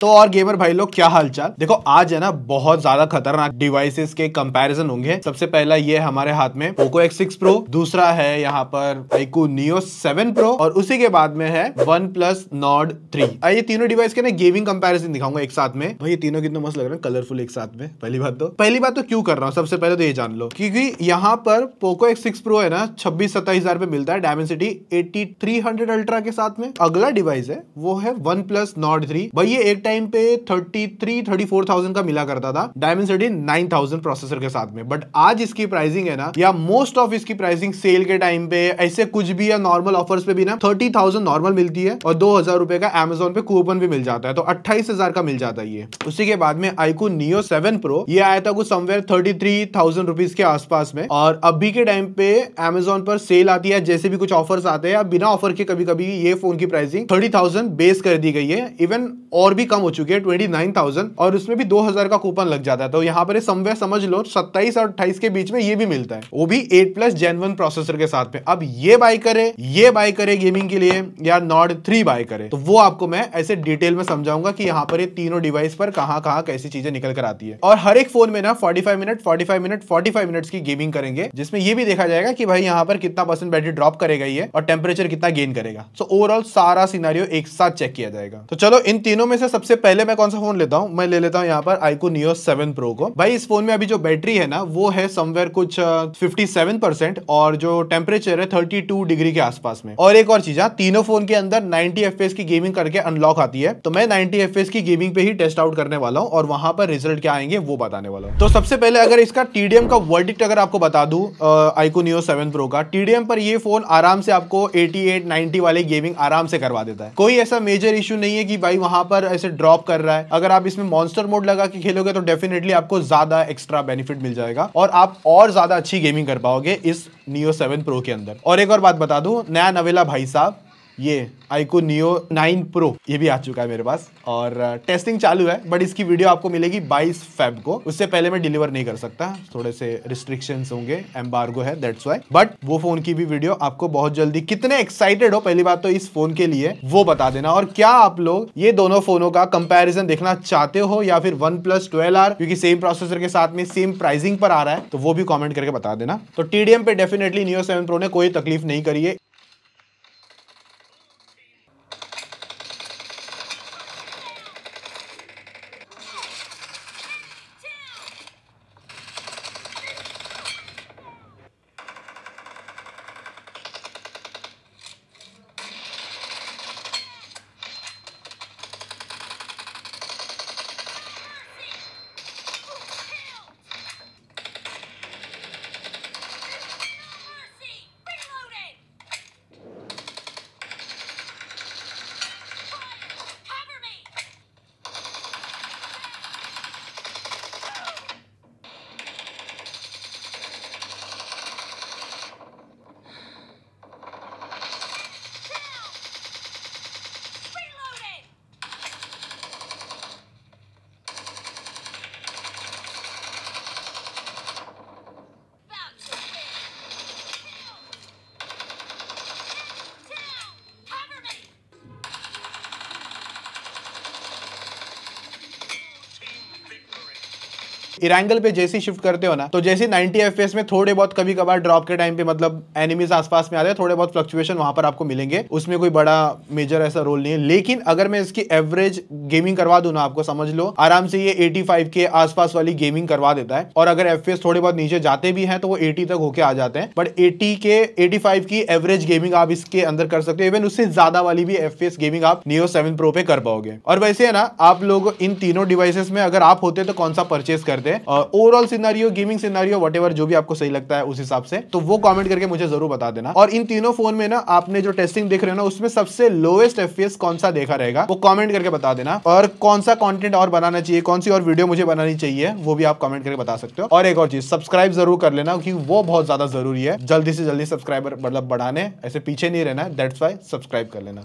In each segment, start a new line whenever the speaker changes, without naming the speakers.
तो और गेमर भाई लोग क्या हालचाल देखो आज है ना बहुत ज्यादा खतरनाक डिवाइसेस के कंपैरिजन होंगे सबसे पहला ये हमारे हाथ में पोको X6 Pro दूसरा है यहाँ पर आईकू Neo 7 Pro और उसी के बाद में है वन प्लस नॉड थ्री ये तीनों डिवाइस के ना गेमिंग कंपैरिजन दिखाऊंगा एक साथ में भाई ये तीनों कितना मस्त लग रहे हैं कलरफुल एक साथ में पहली बात तो पहली बात तो क्यों कर रहा हूँ सबसे पहले तो ये जान लो क्योंकि यहाँ पर पोको एक्स सिक्स है ना छब्बीस सत्ताईस हजार मिलता है Dimensity eighty three hundred ultra के साथ में अगला डिवाइस है वो है वन प्लस नॉट थ्री भाई ये एक टाइम पे thirty three thirty four thousand का मिला करता था Dimensity nine thousand processor के साथ में बट आज इसकी प्राइसिंग है ना या मोस्ट ऑफ इसकी प्राइसिंग सेल के टाइम पे ऐसे कुछ भी या नॉर्मल ऑफर्स पे भी ना थर्टी थाउजेंड नॉर्मल मिलती है और दो हजार रुपए का एमेजोन पे कूपन भी मिल जाता है तो अट्ठाईस हजार का मिल जाता है ये उसी के बाद में आईकू नियो सेवन प्रो ये आया था कुछ somewhere thirty three thousand rupees के आसपास में और अभी के टाइम पे एमेजोन पर सेल आती है जैसे भी कुछ ऑफर्स आते हैं बिना ऑफर के कभी कभी ये फोन की प्राइसिंग थर्टी थाउजेंड बेस कर दी गई है इवन और भी कम हो चुकी है ट्वेंटी नाइन थाउजेंड और उसमें भी दो हजार का कूपन लग जाता है तो यहाँ पर समय समझ लो सत्ताईस और अट्ठाईस के बीच में ये भी मिलता है वो भी eight plus gen one processor के साथ में अब ये बाय करे ये बाय करे गेमिंग के लिए या नॉट थ्री बाय करे तो वो आपको मैं ऐसे डिटेल में समझाऊंगा कि यहाँ पर ये तीनों डिवाइस पर कहा कहाँ कैसी चीजें निकल कर आती है और हर एक फोन में ना 45 मिनट 45 मिनट 45 मिनट्स की गेमिंग करेंगे जिसमें ये भी देखा जाएगा कि भाई यहाँ पर कितना परसेंट बैटरी ड्रॉप करेगा ये और टेम्परेचर कितना गेन करेगा सो ओवरऑल सारा सिनारियो एक साथ चेक किया जाएगा तो चलो इन तीनों में से सबसे सबसे पहले मैं कौन सा फोन लेता हूँ मैं ले लेता हूँ यहाँ पर आईको नियो सेवन प्रो को भाई इस फोन में अभी जो बैटरी है ना वो है समवेयर कुछ फिफ्टी और जो टेम्परेचर है थर्टी डिग्री के आसपास में और एक और चीज है हाँ, तीनों फोन के अंदर नाइनटी एफ की गेमिंग करके अनलॉक आती है तो मैं नाइनटी एफ की गेमिंग पे ही टेस्ट आउट करने वाला हूँ और वहां पर रिजल्ट क्या आएंगे वो बताने वाला हूँ तो सबसे पहले अगर इसका टीडीएम का वर्डिक्ट अगर आपको बता दू आईको नियो सेवन प्रो का टीडीएम पर ये फोन आराम से आपको 88, 90 वाले गेमिंग आराम से करवा देता है कोई ऐसा मेजर इशू नहीं है कि भाई वहां पर ऐसे ड्रॉप कर रहा है अगर आप इसमें मॉन्स्टर मोड लगा के खेलोगे तो डेफिनेटली आपको ज्यादा एक्स्ट्रा बेनिफिट मिल जाएगा और आप और ज्यादा अच्छी गेमिंग कर पाओगे इस नियो सेवन प्रो के अंदर और एक और बात बता दू नया नवेला भाई साहब ये आईको नियो 9 प्रो ये भी आ चुका है मेरे पास और टेस्टिंग uh, चालू है बट इसकी वीडियो आपको मिलेगी 22 फेब को उससे पहले मैं डिलीवर नहीं कर सकता थोड़े से रिस्ट्रिक्शंस होंगे एम्बार्गो है दैट्स वाई बट वो फोन की भी वीडियो आपको बहुत जल्दी कितने एक्साइटेड हो पहली बात तो इस फोन के लिए वो बता देना और क्या आप लोग ये दोनों फोनों का कंपेरिजन देखना चाहते हो या फिर वन प्लस क्योंकि सेम प्रोसेसर के साथ में सेम प्राइसिंग पर आ रहा है तो वो भी कॉमेंट करके बता देना तो टीडीएम पे डेफिनेटली नियो सेवन प्रो ने कोई तकलीफ नहीं करी है इरांगल पे जैसे शिफ्ट करते हो ना तो जैसे 90 एफ में थोड़े बहुत कभी कभार ड्रॉप के टाइम पे मतलब एनिमीज आसपास में आ रहे हैं थोड़े बहुत फ्लक्चुएशन वहां पर आपको मिलेंगे उसमें कोई बड़ा मेजर ऐसा रोल नहीं है लेकिन अगर मैं इसकी एवरेज गेमिंग करवा दू ना आपको समझ लो आराम से ये एटी के आसपास वाली गेमिंग करवा देता है और अगर एफ थोड़े बहुत नीचे जाते भी हैं तो वो एटी तक होके आ जाते हैं बट एटी के एटी की एवरेज गेमिंग आप इसके अंदर कर सकते हो इवन उससे ज्यादा वाली भी एफ गेमिंग आप नियो सेवन प्रो पे कर पाओगे और वैसे है ना आप लोग इन तीनों डिवाइसेस में अगर आप होते तो कौन सा परचेस करते सकते हैं overall scenario gaming scenario what जो भी आपको सही लगता है उस हिसाब से तो वो कॉमेंट करके मुझे जरूर बता देना और इन तीनों फोन में ना आपने जो टेस्टिंग देख रहे हो ना उसमें सबसे लोएस्ट एफ कौन सा देखा रहेगा वो कॉमेंट करके बता देना और कौन सा कॉन्टेंट और बनाना चाहिए कौन सी और वीडियो मुझे बनानी चाहिए वो भी आप कॉमेंट करके बता सकते हो और एक और चीज सब्सक्राइब जरूर कर लेना क्योंकि वो बहुत ज्यादा जरूरी है जल्दी से जल्दी सब्सक्राइबर मतलब बढ़ाने ऐसे पीछे नहीं रहना दैट्स वाई सब्सक्राइब कर लेना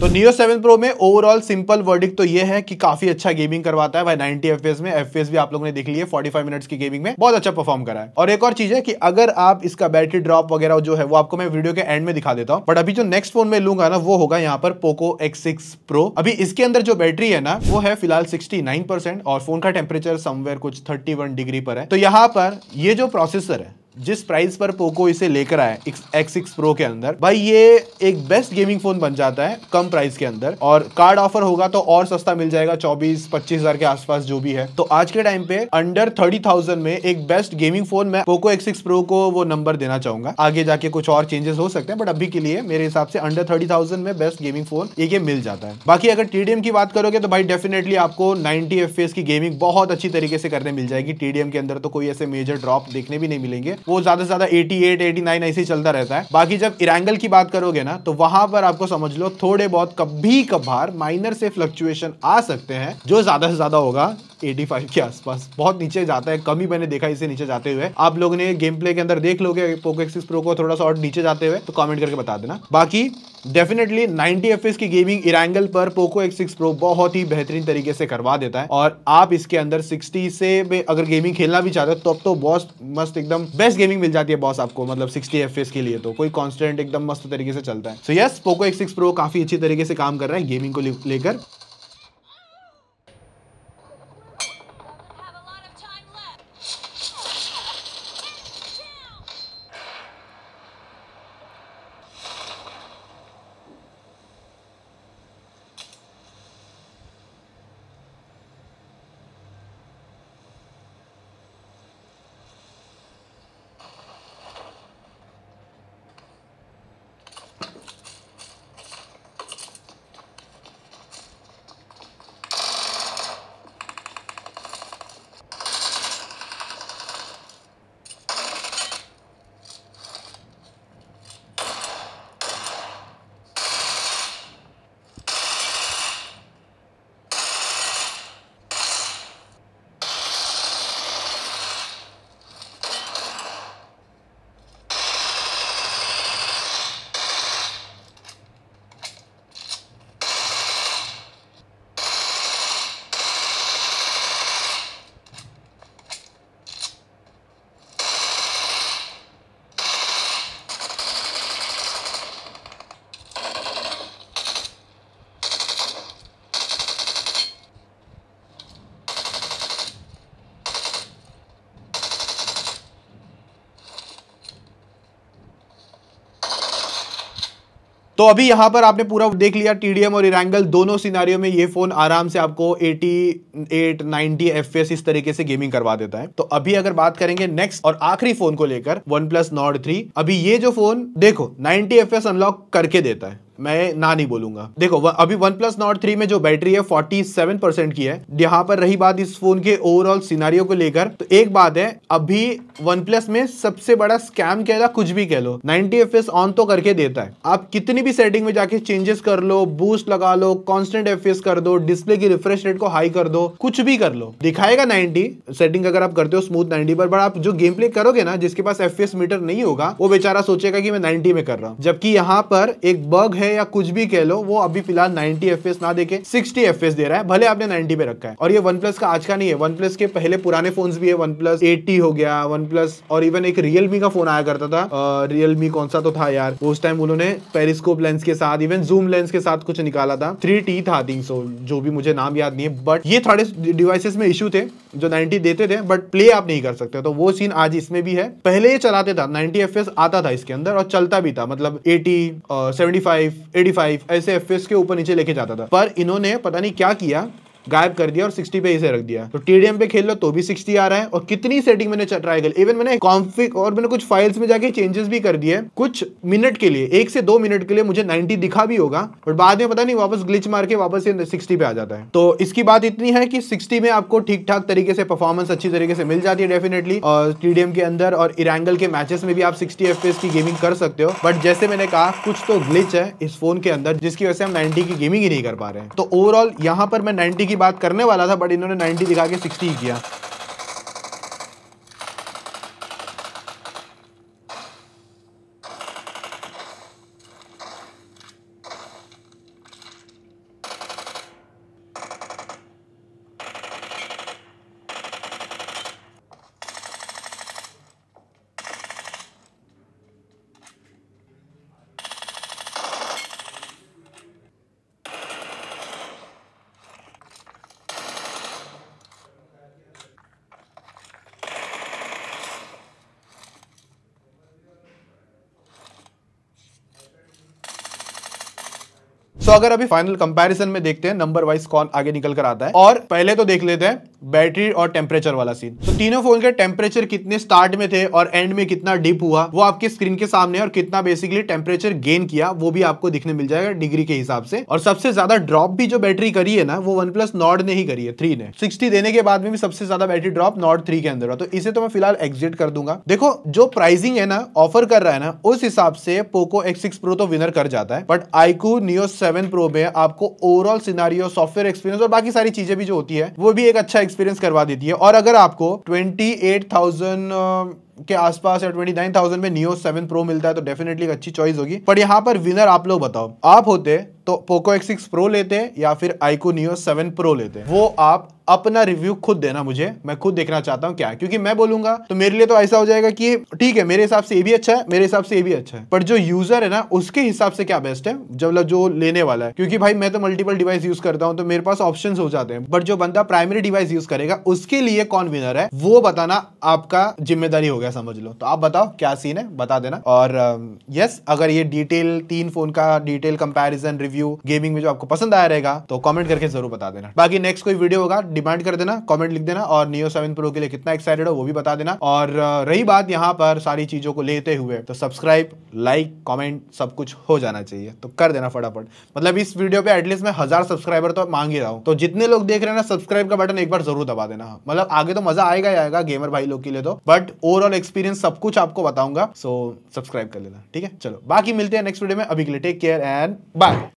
तो नियो सेवन प्रो में ओवरऑल सिंपल वर्डिक तो ये है कि काफी अच्छा गेमिंग करवाता है भाई 90 एफपीएस में एफपीएस भी आप लोगों ने देख लिया 45 मिनट्स की गेमिंग में बहुत अच्छा परफॉर्म करा है और एक और चीज है कि अगर आप इसका बैटरी ड्रॉप वगैरह जो है वो आपको मैं वीडियो के एंड में दिखा देता हूँ बट अभी जो नेक्स्ट फोन में लूंगा ना वो होगा यहाँ पर पोको एक्स सिक्स प्रो अभी इसके अंदर जो बैटरी है ना वो है फिलहाल सिक्सटी और फोन का टेम्परेचर समवेयर कुछ थर्टी डिग्री पर है तो यहाँ पर ये जो प्रोसेसर है जिस प्राइस पर पोको इसे लेकर आए एक्स सिक्स प्रो के अंदर भाई ये एक बेस्ट गेमिंग फोन बन जाता है कम प्राइस के अंदर और कार्ड ऑफर होगा तो और सस्ता मिल जाएगा चौबीस पच्चीस हजार के आसपास जो भी है तो आज के टाइम पे अंडर थर्टी थाउजेंड में एक बेस्ट गेमिंग फोन मैं पोको एक्स सिक्स प्रो को वो नंबर देना चाहूंगा आगे जाके कुछ और चेंजेस हो सकते हैं बट अभी के लिए मेरे हिसाब से अंडर थर्टी थाउजेंड में बेस्ट गेमिंग फोन एक ये मिल जाता है बाकी अगर टीडीएम की बात करोगे तो भाई डेफिनेटली आपको नाइनटी एफ की गेमिंग बहुत अच्छी तरीके से करने मिल जाएगी टीडीएम के अंदर तो कोई ऐसे मेजर ड्रॉप देखने भी नहीं मिलेंगे वो ज्यादा से ज्यादा 88, 89 ऐसे ही चलता रहता है बाकी जब इरेंगल की बात करोगे ना तो वहां पर आपको समझ लो थोड़े बहुत कभी कभार माइनर से फ्लक्चुएशन आ सकते हैं जो ज्यादा से ज्यादा होगा 85 के आसपास बहुत नीचे जाता है कम ही मैंने देखा इसे नीचे जाते हुए आप लोगों ने गेम प्ले के अंदर देख लोगे पोको एक्सिस प्रो को थोड़ा सा और नीचे जाते हुए तो कमेंट करके बता देना बाकी डेफिनेटली 90 एफ की गेमिंग इरांगल पर पोको एक्स सिक्स प्रो बहुत ही बेहतरीन तरीके से करवा देता है और आप इसके अंदर 60 से अगर गेमिंग खेलना भी चाहते हो तो अब तो बॉस मस्त एकदम बेस्ट गेमिंग मिल जाती है बॉस आपको मतलब 60 एफ के लिए तो कोई कॉन्स्टेंट एकदम मस्त तरीके से चलता है so yes Poco X six Pro काफी अच्छी तरीके से काम कर रहा है गेमिंग को लेकर तो अभी यहाँ पर आपने पूरा देख लिया टीडीएम और इरांगल दोनों सिनारियों में ये फोन आराम से आपको 88, 90 एफपीएस इस तरीके से गेमिंग करवा देता है तो अभी अगर बात करेंगे नेक्स्ट और आखिरी फोन को लेकर वन प्लस नॉट थ्री अभी ये जो फोन देखो नाइनटी एफ अनलॉक करके देता है मैं ना नहीं बोलूंगा देखो अभी वन प्लस नॉट थ्री में जो बैटरी है फोर्टी सेवन परसेंट की है यहाँ पर रही बात इस फोन के ओवरऑल सिनारियो को लेकर तो एक बात है अभी वन प्लस में सबसे बड़ा स्कैम कह लो कुछ भी कह लो नाइनटी एफ ऑन तो करके देता है आप कितनी भी सेटिंग में जाके चेंजेस कर लो बूस्ट लगा लो कॉन्स्टेंट एफ कर दो डिस्प्ले की रिफ्रेश रेट को हाई कर दो कुछ भी कर लो दिखाएगा नाइनटी सेटिंग अगर आप करते हो स्मूथ नाइनटी पर बट आप जो गेम प्ले करोगे ना जिसके पास एफ मीटर नहीं होगा वो बेचारा सोचेगा कि मैं नाइनटी में कर रहा हूँ जबकि यहाँ पर एक बग है है या कुछ भी कह लो वो अभी फिलहाल 90 एफ ना देके 60 एफ दे रहा है भले आपने 90 पे रखा है और ये वन प्लस का आज का नहीं है वन प्लस के पहले पुराने फोन भी है वन प्लस एटी हो गया वन प्लस और इवन एक रियलमी का फोन आया करता था रियलमी कौन सा तो था यार उस टाइम उन्होंने पेरिस्कोप लेंस के साथ इवन जूम लेंस के साथ कुछ निकाला था थ्री था थिंग सो जो भी मुझे नाम याद नहीं है बट ये थोड़े डिवाइसेस में इशू थे जो 90 देते थे बट प्ले आप नहीं कर सकते तो वो सीन आज इसमें भी है पहले ये चलाते था 90 एफ आता था इसके अंदर और चलता भी था मतलब 80 uh, फाइव एटी फाइव ऐसे एफ के ऊपर नीचे लेके जाता था पर इन्होंने पता नहीं क्या किया गायब कर दिया और सिक्सटी पे इसे रख दिया तो टीडीएम पे खेल लो तो भी सिक्सटी आ रहा है और कितनी सेटिंग मैंने ट्राई कर इवन मैंने कॉम्फिक और मैंने कुछ फाइल्स में जाके चेंजेस भी कर दिए कुछ मिनट के लिए एक से दो मिनट के लिए मुझे नाइनटी दिखा भी होगा और बाद में पता नहीं वापस ग्लिच मार के वापस सिक्सटी पे आ जाता है तो इसकी बात इतनी है कि सिक्सटी में आपको ठीक ठाक तरीके से परफॉर्मेंस अच्छी तरीके से मिल जाती है डेफिनेटली और टीडीएम के अंदर और इरांगल के मैचेस में भी आप सिक्सटी एफ की गेमिंग कर सकते हो बट जैसे मैंने कहा कुछ तो ग्लिच है इस फोन के अंदर जिसकी वजह से हम नाइनटी की गेमिंग ही नहीं कर पा रहे तो ओवरऑल यहाँ पर मैं नाइनटी की की बात करने वाला था बट इन्होंने नाइन्टी दिखा के सिक्सटी किया सो so, अगर अभी फाइनल कंपैरिजन में देखते हैं नंबर वाइज कौन आगे निकल कर आता है और पहले तो देख लेते हैं बैटरी और टेम्परेचर वाला सीन तो तीनों फोन के टेम्परेचर कितने स्टार्ट में थे और एंड में कितना डिप हुआ वो आपके स्क्रीन के सामने और कितना बेसिकली टेम्परेचर गेन किया वो भी आपको दिखने मिल जाएगा डिग्री के हिसाब से और सबसे ज्यादा ड्रॉप भी जो बैटरी करी है ना वो वन प्लस नॉट ने ही करी है थ्री ने सिक्सटी देने के बाद में भी सबसे ज्यादा बैटरी ड्रॉप नॉट थ्री के अंदर हुआ तो इसे तो मैं फिलहाल एग्जिट कर दूंगा देखो जो प्राइसिंग है ना ऑफर कर रहा है ना उस हिसाब से पोको एक्स सिक्स प्रो तो विनर कर जाता है but iQOO Neo seven Pro में आपको ओवरऑल सिनारियो सॉफ्टवेयर एक्सपीरियंस और बाकी सारी चीजें भी जो होती है वो भी एक अच्छा एक्सपीरियंस करवा देती है और अगर आपको 28,000 के आसपास या 29,000 में नियो 7 प्रो मिलता है तो डेफिनेटली अच्छी चॉइस होगी पर यहाँ पर विनर आप लोग बताओ आप होते तो पोको एक्स सिक्स प्रो लेते या फिर आईको नियो सेवन प्रो लेते वो आप अपना रिव्यू खुद देना मुझे मैं खुद देखना चाहता हूँ क्या क्योंकि मैं बोलूंगा तो मेरे लिए तो ऐसा हो जाएगा कि ठीक है मेरे हिसाब से ये भी अच्छा है मेरे हिसाब से ये भी अच्छा है पर जो यूजर है ना उसके हिसाब से क्या बेस्ट है जब जो लेने वाला है क्योंकि भाई मैं तो मल्टीपल डिवाइस यूज करता हूँ तो मेरे पास ऑप्शन हो जाते हैं बट जो बंदा प्राइमरी डिवाइस यूज करेगा उसके लिए कौन विनर है वो बताना आपका जिम्मेदारी हो गया समझ लो तो आप बताओ क्या सीन है बता देना और यस अगर ये डिटेल तीन फोन का डिटेल कंपेरिजन रिव्यू गेमिंग में जो आपको पसंद आया रहेगा तो कॉमेंट करके जरूर बता देना बाकी नेक्स्ट कोई वीडियो होगा डिमांड कर देना कॉमेंट लिख देना और नियो सेवन प्रो के लिए कितना एक्साइटेड हो वो भी बता देना और रही बात यहाँ पर सारी चीज़ों को लेते हुए तो सब्सक्राइब लाइक कॉमेंट सब कुछ हो जाना चाहिए तो कर देना फटाफट मतलब इस वीडियो पे एटलीस्ट मैं हज़ार सब्सक्राइबर तो मांग ही रहा हूँ तो जितने लोग देख रहे हैं ना सब्सक्राइब का बटन एक बार जरूर दबा देना मतलब आगे तो मज़ा आएगा ही आएगा गेमर भाई लोग के लिए तो बट ओवरऑल एक्सपीरियंस सब कुछ आपको बताऊंगा सो सब्सक्राइब कर लेना ठीक है चलो बाकी मिलते हैं नेक्स्ट वीडियो में अभी के लिए टेक केयर एंड बाय